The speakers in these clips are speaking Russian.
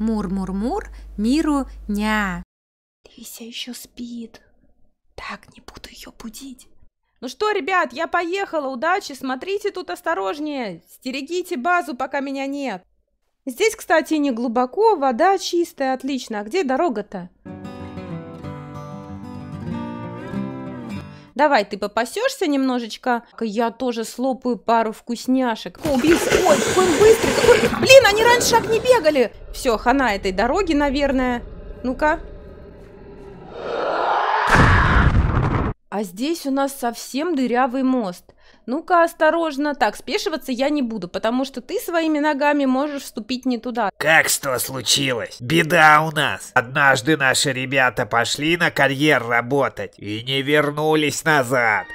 Мур-мур-мур, миру ня. Лися еще спит. Так, не буду ее будить. Ну что, ребят, я поехала, удачи, смотрите тут осторожнее, стерегите базу, пока меня нет. Здесь, кстати, не глубоко, вода чистая, отлично. А где дорога-то? Давай ты попасешься немножечко. Я тоже слопаю пару вкусняшек. О, убийца. Ой, какой он быстрый. Какой... Блин, они раньше так не бегали. Все, хана этой дороги, наверное. Ну-ка. А здесь у нас совсем дырявый мост ну-ка осторожно, так, спешиваться я не буду, потому что ты своими ногами можешь вступить не туда. Как что случилось? Беда у нас. Однажды наши ребята пошли на карьер работать и не вернулись назад.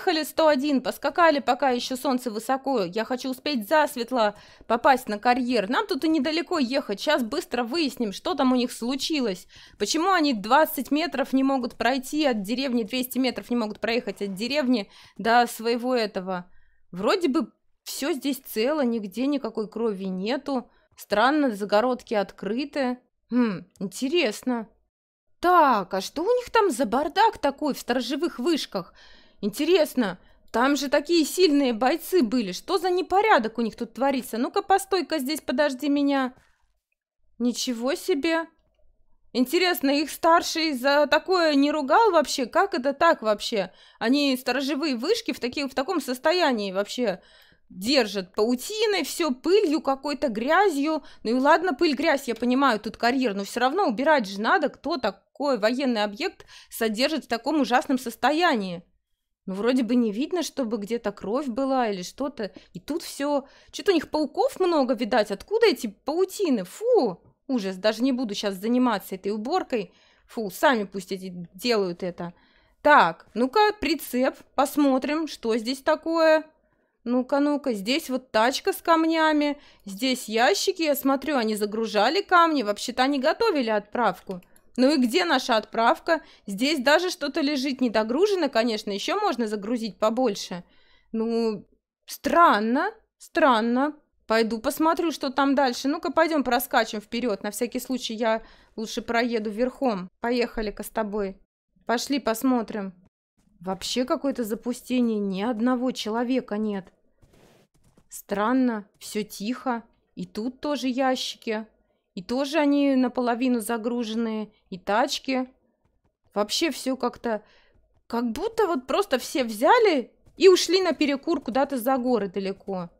проехали 101, поскакали, пока еще солнце высоко. Я хочу успеть засветло попасть на карьер. Нам тут и недалеко ехать. Сейчас быстро выясним, что там у них случилось. Почему они 20 метров не могут пройти от деревни, 200 метров не могут проехать от деревни до своего этого. Вроде бы все здесь цело, нигде никакой крови нету. Странно, загородки открыты. Хм, интересно. Так, а что у них там за бардак такой в сторожевых вышках? Интересно, там же такие сильные бойцы были. Что за непорядок у них тут творится? Ну-ка, постой-ка здесь, подожди меня. Ничего себе. Интересно, их старший за такое не ругал вообще? Как это так вообще? Они сторожевые вышки в, таки, в таком состоянии вообще держат паутиной, все пылью какой-то, грязью. Ну и ладно, пыль, грязь, я понимаю, тут карьер, но все равно убирать же надо, кто такой военный объект содержит в таком ужасном состоянии. Ну, вроде бы не видно, чтобы где-то кровь была или что-то. И тут все. Что-то у них пауков много, видать. Откуда эти паутины? Фу! Ужас, даже не буду сейчас заниматься этой уборкой. Фу, сами пусть эти делают это. Так, ну-ка, прицеп, посмотрим, что здесь такое. Ну-ка, ну-ка, здесь вот тачка с камнями, здесь ящики, я смотрю, они загружали камни, вообще-то они готовили отправку. Ну и где наша отправка? Здесь даже что-то лежит недогружено, конечно, еще можно загрузить побольше. Ну, странно, странно. Пойду посмотрю, что там дальше. Ну-ка, пойдем проскачем вперед. На всякий случай я лучше проеду верхом. Поехали-ка с тобой. Пошли посмотрим. Вообще какое-то запустение. Ни одного человека нет. Странно, все тихо. И тут тоже ящики. И тоже они наполовину загружены, и тачки. Вообще все как-то... Как будто вот просто все взяли и ушли на перекур куда-то за горы далеко.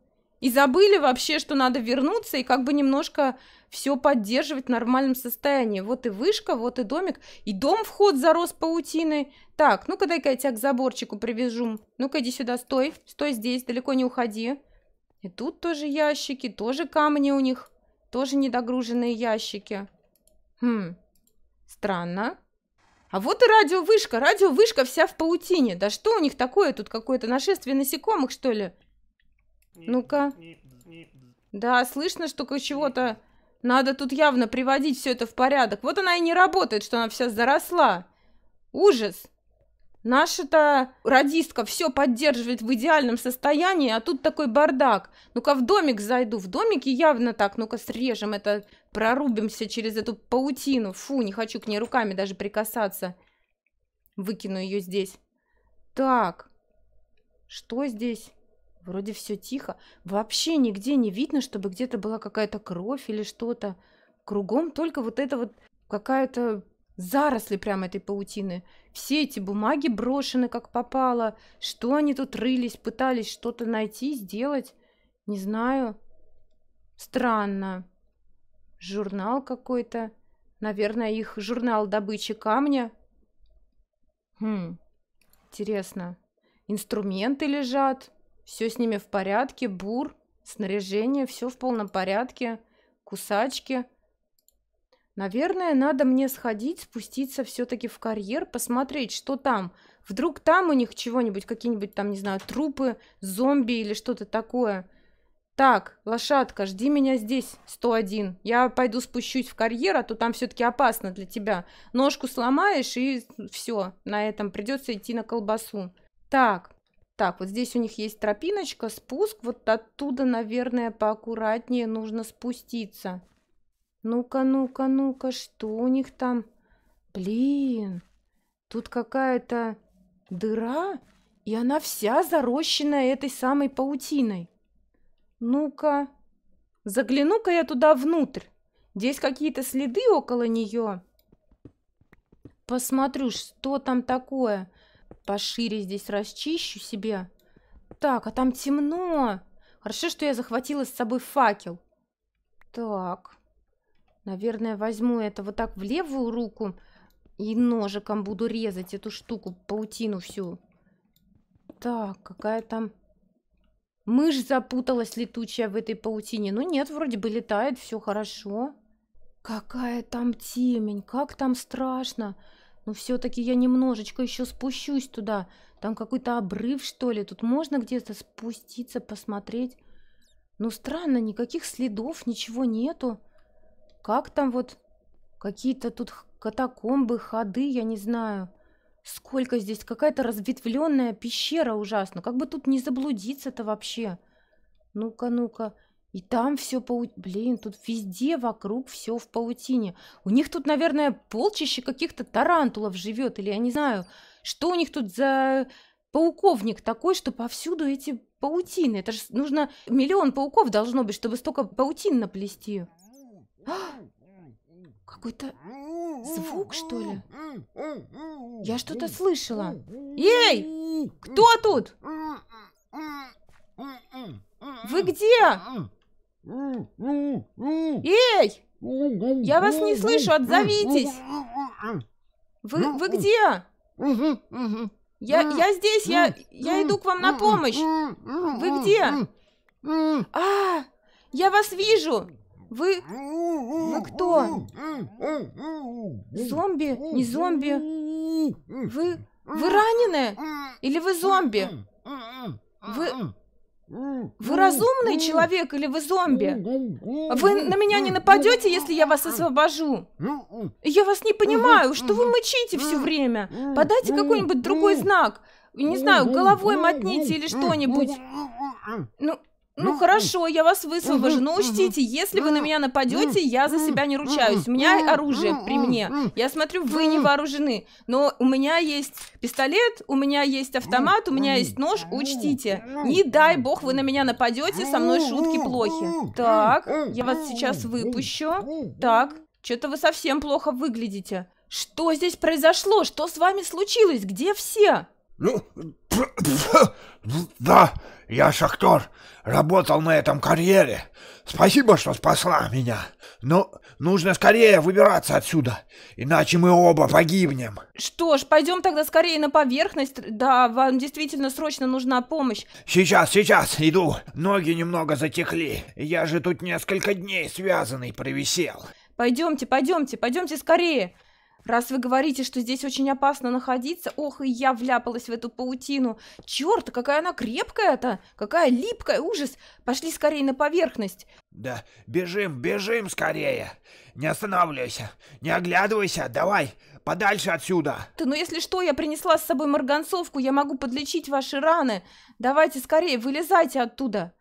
И забыли вообще, что надо вернуться и как бы немножко все поддерживать в нормальном состоянии. Вот и вышка, вот и домик. И дом вход зарос паутиной. Так, ну-ка дай-ка я тебя к заборчику привяжу. Ну-ка иди сюда, стой. Стой здесь, далеко не уходи. И тут тоже ящики, тоже камни у них. Тоже недогруженные ящики. Хм, странно. А вот и радиовышка. Радиовышка вся в паутине. Да что у них такое? Тут какое-то нашествие насекомых, что ли? Ну-ка. Да, слышно, что чего-то... Надо тут явно приводить все это в порядок. Вот она и не работает, что она вся заросла. Ужас. Наша-то радистка все поддерживает в идеальном состоянии, а тут такой бардак. Ну-ка в домик зайду. В домике явно так. Ну-ка срежем это, прорубимся через эту паутину. Фу, не хочу к ней руками даже прикасаться. Выкину ее здесь. Так, что здесь? Вроде все тихо. Вообще нигде не видно, чтобы где-то была какая-то кровь или что-то. Кругом только вот это вот какая-то заросли прям этой паутины. Все эти бумаги брошены как попало. Что они тут рылись, пытались что-то найти, сделать? Не знаю. Странно. Журнал какой-то. Наверное, их журнал добычи камня. Хм, интересно. Инструменты лежат. Все с ними в порядке. Бур, снаряжение, все в полном порядке. Кусачки – Наверное, надо мне сходить, спуститься все-таки в карьер, посмотреть, что там. Вдруг там у них чего-нибудь, какие-нибудь там, не знаю, трупы, зомби или что-то такое. Так, лошадка, жди меня здесь, 101. Я пойду спущусь в карьер, а то там все-таки опасно для тебя. Ножку сломаешь и все, на этом придется идти на колбасу. Так, так, вот здесь у них есть тропиночка, спуск, вот оттуда, наверное, поаккуратнее нужно спуститься. Ну-ка, ну-ка, ну-ка, что у них там? Блин, тут какая-то дыра, и она вся зарощена этой самой паутиной. Ну-ка, загляну-ка я туда внутрь. Здесь какие-то следы около нее. Посмотрю, что там такое. Пошире здесь расчищу себе. Так, а там темно. Хорошо, что я захватила с собой факел. Так, Наверное, возьму это вот так в левую руку и ножиком буду резать эту штуку, паутину всю. Так, какая там... Мышь запуталась летучая в этой паутине. Ну нет, вроде бы летает, все хорошо. Какая там темень, как там страшно. Но ну все-таки я немножечко еще спущусь туда. Там какой-то обрыв, что ли. Тут можно где-то спуститься, посмотреть. Ну странно, никаких следов, ничего нету. Как там вот какие-то тут катакомбы, ходы, я не знаю. Сколько здесь, какая-то разветвленная пещера ужасно. Как бы тут не заблудиться-то вообще? Ну-ка, ну-ка. И там все пау... Блин, тут везде вокруг все в паутине. У них тут, наверное, полчище каких-то тарантулов живет. Или я не знаю, что у них тут за пауковник такой, что повсюду эти паутины. Это же нужно... Миллион пауков должно быть, чтобы столько паутин наплести. Какой-то звук, что ли? Я что-то слышала. Эй! Кто тут? Вы где? Эй! Я вас не слышу, отзовитесь! Вы, вы где? Я, я здесь, я, я иду к вам на помощь. Вы где? А, я вас вижу! Вы... Вы кто? Зомби? Не зомби? Вы... Вы ранены? Или вы зомби? Вы... Вы разумный человек или вы зомби? Вы на меня не нападете, если я вас освобожу? Я вас не понимаю, что вы мычите все время? Подайте какой-нибудь другой знак. Не знаю, головой мотните или что-нибудь. Ну, ну, ну хорошо, я вас высвобожу, но ну, учтите, если вы на меня нападете, я за себя не ручаюсь. У меня оружие при мне. Я смотрю, вы не вооружены. Но у меня есть пистолет, у меня есть автомат, у меня есть нож, учтите. Не дай бог вы на меня нападете, со мной шутки плохи. Так, я вас сейчас выпущу. Так, что-то вы совсем плохо выглядите. Что здесь произошло? Что с вами случилось? Где все? Ну, да, я шахтер работал на этом карьере. Спасибо, что спасла меня. Но нужно скорее выбираться отсюда, иначе мы оба погибнем. Что ж, пойдем тогда скорее на поверхность. Да, вам действительно срочно нужна помощь. Сейчас, сейчас, иду. Ноги немного затекли. Я же тут несколько дней связанный провисел. Пойдемте, пойдемте, пойдемте скорее. Раз вы говорите, что здесь очень опасно находиться, ох, и я вляпалась в эту паутину. Черт, какая она крепкая-то, какая липкая, ужас. Пошли скорее на поверхность. Да, бежим, бежим скорее. Не останавливайся, не оглядывайся, давай, подальше отсюда. Ты, ну если что, я принесла с собой марганцовку, я могу подлечить ваши раны. Давайте скорее, вылезайте оттуда.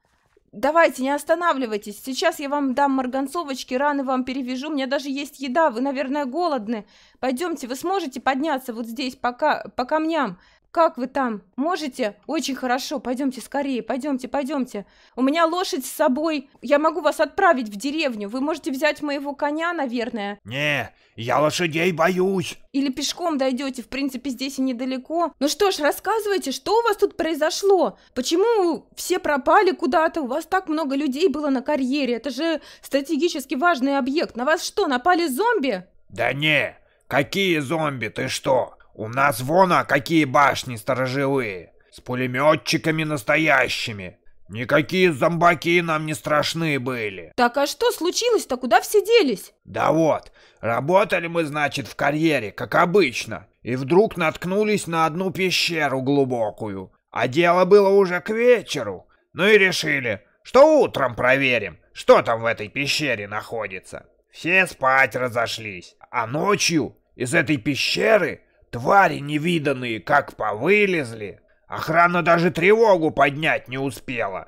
Давайте, не останавливайтесь. Сейчас я вам дам марганцовочки, раны вам перевяжу. У меня даже есть еда. Вы, наверное, голодны. Пойдемте, вы сможете подняться вот здесь, пока, по камням. Как вы там? Можете? Очень хорошо. Пойдемте скорее, пойдемте, пойдемте. У меня лошадь с собой. Я могу вас отправить в деревню. Вы можете взять моего коня, наверное. Не, я лошадей боюсь. Или пешком дойдете. В принципе, здесь и недалеко. Ну что ж, рассказывайте, что у вас тут произошло? Почему все пропали куда-то? У вас так много людей было на карьере. Это же стратегически важный объект. На вас что, напали зомби? Да не, какие зомби, ты что? У нас вон а какие башни сторожевые, с пулеметчиками настоящими. Никакие зомбаки нам не страшны были. Так а что случилось-то? Куда все делись? Да вот, работали мы, значит, в карьере, как обычно. И вдруг наткнулись на одну пещеру глубокую. А дело было уже к вечеру. Ну и решили, что утром проверим, что там в этой пещере находится. Все спать разошлись. А ночью из этой пещеры Твари невиданные как повылезли. Охрана даже тревогу поднять не успела.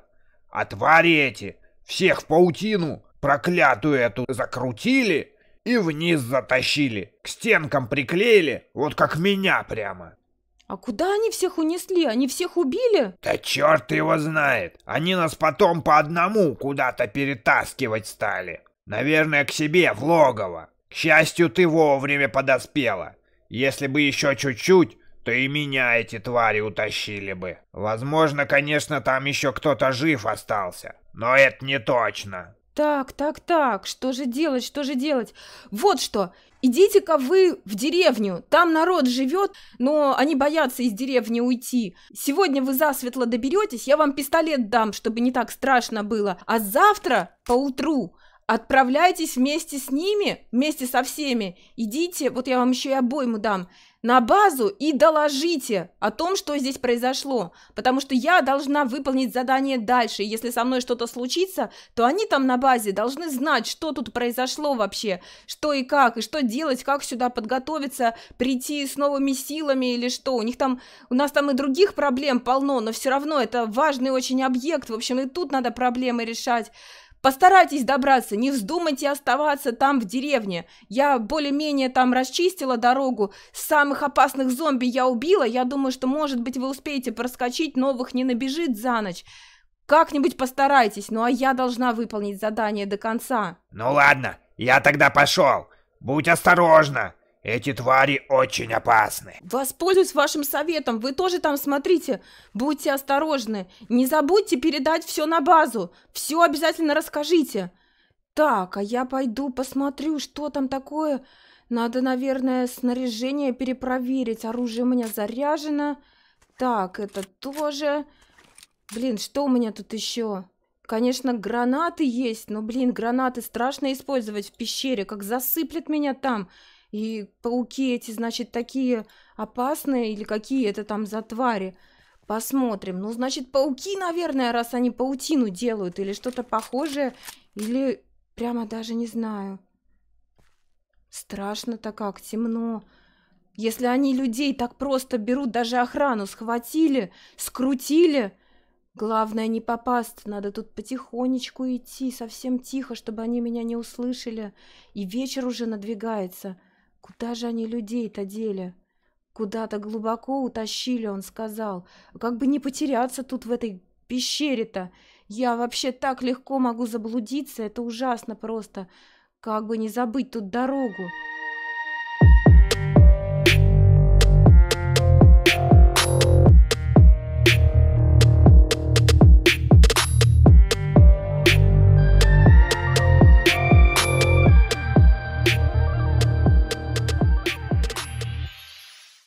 А твари эти всех в паутину, проклятую эту, закрутили и вниз затащили. К стенкам приклеили, вот как меня прямо. А куда они всех унесли? Они всех убили? Да черт его знает. Они нас потом по одному куда-то перетаскивать стали. Наверное, к себе в логово. К счастью, ты вовремя подоспела. Если бы еще чуть-чуть, то и меня эти твари утащили бы. Возможно, конечно, там еще кто-то жив остался, но это не точно. Так, так, так, что же делать, что же делать? Вот что, идите-ка вы в деревню, там народ живет, но они боятся из деревни уйти. Сегодня вы засветло доберетесь, я вам пистолет дам, чтобы не так страшно было, а завтра поутру отправляйтесь вместе с ними, вместе со всеми, идите, вот я вам еще и обойму дам, на базу и доложите о том, что здесь произошло, потому что я должна выполнить задание дальше, и если со мной что-то случится, то они там на базе должны знать, что тут произошло вообще, что и как, и что делать, как сюда подготовиться, прийти с новыми силами или что, у них там, у нас там и других проблем полно, но все равно это важный очень объект, в общем, и тут надо проблемы решать, Постарайтесь добраться, не вздумайте оставаться там в деревне. Я более-менее там расчистила дорогу, самых опасных зомби я убила, я думаю, что, может быть, вы успеете проскочить, новых не набежит за ночь. Как-нибудь постарайтесь, ну а я должна выполнить задание до конца. Ну ладно, я тогда пошел. Будь осторожна. Эти твари очень опасны. Воспользуюсь вашим советом. Вы тоже там смотрите. Будьте осторожны. Не забудьте передать все на базу. Все обязательно расскажите. Так, а я пойду посмотрю, что там такое. Надо, наверное, снаряжение перепроверить. Оружие у меня заряжено. Так, это тоже... Блин, что у меня тут еще? Конечно, гранаты есть, но, блин, гранаты страшно использовать в пещере, как засыплет меня там. И пауки эти, значит, такие опасные или какие это там за твари? Посмотрим. Ну, значит, пауки, наверное, раз они паутину делают или что-то похожее, или прямо даже не знаю. Страшно-то как, темно. Если они людей так просто берут, даже охрану схватили, скрутили. Главное не попасть, надо тут потихонечку идти, совсем тихо, чтобы они меня не услышали. И вечер уже надвигается. Куда же они людей-то дели? Куда-то глубоко утащили, он сказал. Как бы не потеряться тут в этой пещере-то. Я вообще так легко могу заблудиться, это ужасно просто. Как бы не забыть тут дорогу.